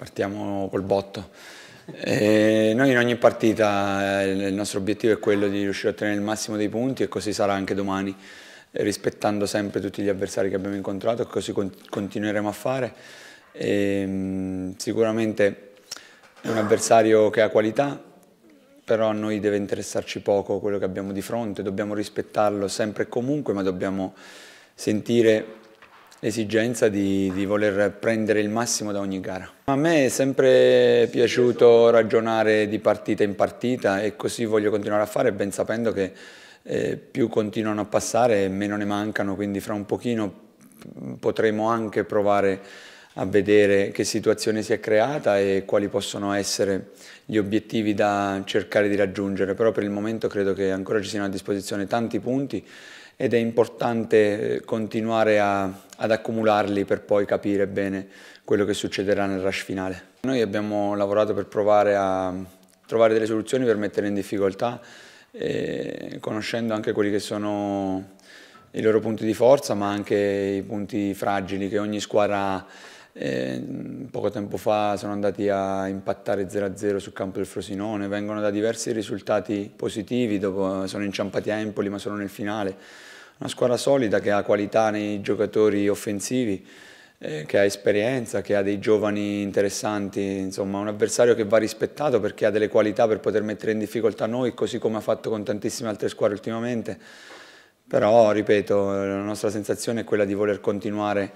partiamo col botto. E noi in ogni partita eh, il nostro obiettivo è quello di riuscire a ottenere il massimo dei punti e così sarà anche domani, eh, rispettando sempre tutti gli avversari che abbiamo incontrato e così continueremo a fare. E, ehm, sicuramente è un avversario che ha qualità, però a noi deve interessarci poco quello che abbiamo di fronte, dobbiamo rispettarlo sempre e comunque, ma dobbiamo sentire l'esigenza di, di, voler prendere il massimo da ogni gara. A me è sempre piaciuto ragionare di partita in partita e così voglio continuare a fare ben sapendo che eh, più continuano a passare meno ne mancano, quindi fra un pochino potremo anche provare a vedere che situazione si è creata e quali possono essere gli obiettivi da cercare di raggiungere, però per il momento credo che ancora ci siano a disposizione tanti punti ed è importante eh, continuare a, ad accumularli per poi capire bene quello che succederà nel rush finale. Noi abbiamo lavorato per provare a trovare delle soluzioni per mettere in difficoltà, eh, conoscendo anche quelli che sono i loro punti di forza, ma anche i punti fragili che ogni squadra ha. Eh, poco tempo fa sono andati a impattare 0-0 sul campo del Frosinone, vengono da diversi risultati positivi, dopo eh, sono inciampati a Empoli ma sono nel finale una squadra solida che ha qualità nei giocatori offensivi, eh, che ha esperienza, che ha dei giovani interessanti, insomma un avversario che va rispettato perché ha delle qualità per poter mettere in difficoltà noi, così come ha fatto con tantissime altre squadre ultimamente. Però, ripeto, eh, la nostra sensazione è quella di voler continuare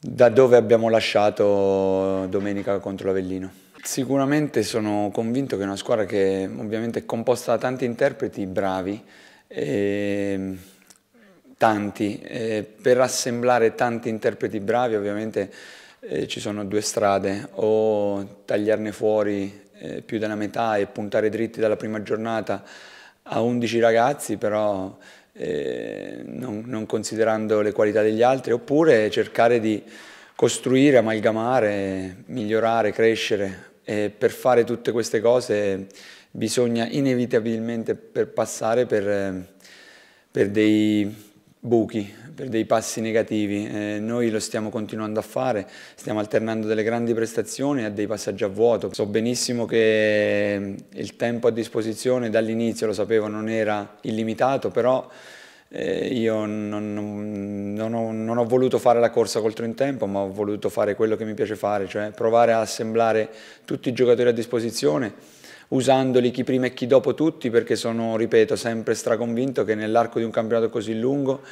da dove abbiamo lasciato domenica contro l'Avellino. Sicuramente sono convinto che è una squadra che ovviamente è composta da tanti interpreti bravi, e ehm, tanti, eh, per assemblare tanti interpreti bravi ovviamente eh, ci sono due strade, o tagliarne fuori eh, più della metà e puntare dritti dalla prima giornata a 11 ragazzi, però eh, non, non considerando le qualità degli altri, oppure cercare di costruire, amalgamare, migliorare, crescere. E per fare tutte queste cose bisogna inevitabilmente per passare per, eh, per dei buchi, per dei passi negativi. Eh, noi lo stiamo continuando a fare, stiamo alternando delle grandi prestazioni a dei passaggi a vuoto. So benissimo che eh, il tempo a disposizione dall'inizio, lo sapevo, non era illimitato, però eh, io non, non, non, ho, non, ho, voluto fare la corsa contro in tempo, ma ho voluto fare quello che mi piace fare, cioè provare a assemblare tutti i giocatori a disposizione usandoli chi prima e chi dopo tutti perché sono, ripeto, sempre straconvinto che nell'arco di un campionato così lungo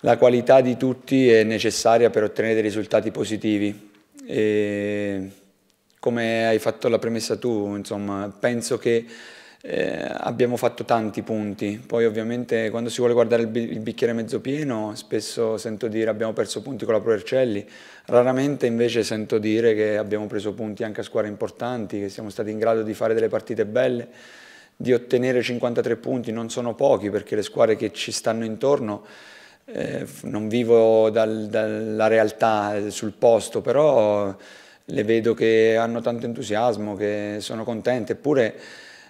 la qualità di tutti è necessaria per ottenere dei risultati positivi. E come hai fatto la premessa tu, insomma, penso che eh, abbiamo fatto tanti punti, poi ovviamente quando si vuole guardare il, il, bicchiere mezzo pieno spesso sento dire abbiamo perso punti con la Provercelli, raramente invece sento dire che abbiamo preso punti anche a squadre importanti, che siamo stati in grado di fare delle partite belle, di ottenere 53 punti, non sono pochi perché le squadre che ci stanno intorno eh, non vivo dal, dalla realtà sul posto, però le vedo che hanno tanto entusiasmo, che sono contente, eppure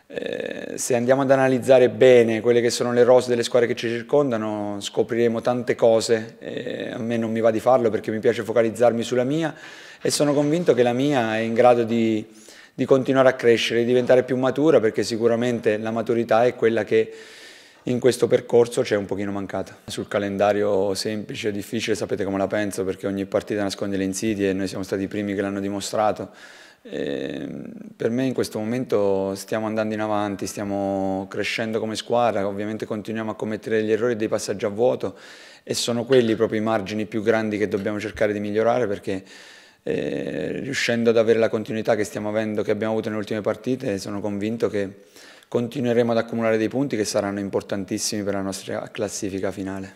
eh, se andiamo ad analizzare bene quelle che sono le rose delle squadre che ci circondano, scopriremo tante cose. Eh, a me non mi va di farlo perché mi piace focalizzarmi sulla mia e sono convinto che la mia è in grado di, di continuare a crescere, di diventare più matura perché sicuramente la maturità è quella che in questo percorso c'è un pochino mancata. Sul calendario semplice, e difficile, sapete come la penso perché ogni partita nasconde le insidie e noi siamo stati i primi che l'hanno dimostrato. Ehm, per me in questo momento stiamo andando in avanti, stiamo crescendo come squadra, ovviamente continuiamo a commettere gli errori dei passaggi a vuoto e sono quelli proprio i margini più grandi che dobbiamo cercare di migliorare perché eh, riuscendo ad avere la continuità che stiamo avendo, che abbiamo avuto nelle ultime partite, sono convinto che continueremo ad accumulare dei punti che saranno importantissimi per la nostra classifica finale.